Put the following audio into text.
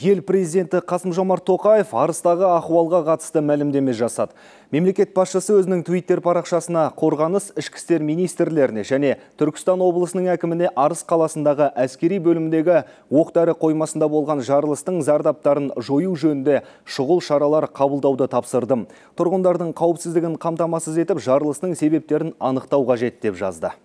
Ел президенті Қасым Жомарт Тоқаев арыстағы ахуалға қатысты мәлімдеме жасады. Мемлекет басшысы өзінің Твиттер парақшасына қорғаныс ішкі істер министрлеріне және Түркістан облысының әкіміне Арыс қаласындағы әскери бөлімдегі оқтары қоймасында болған жарылыстың зардаптарын жою жөнінде шұғыл шаралар қабылдауды тапсырдым. Тұрғындардың қауіпсіздігін қамтамасыз етіп, жарылыстың себептерін анықтау қажет деп жазды.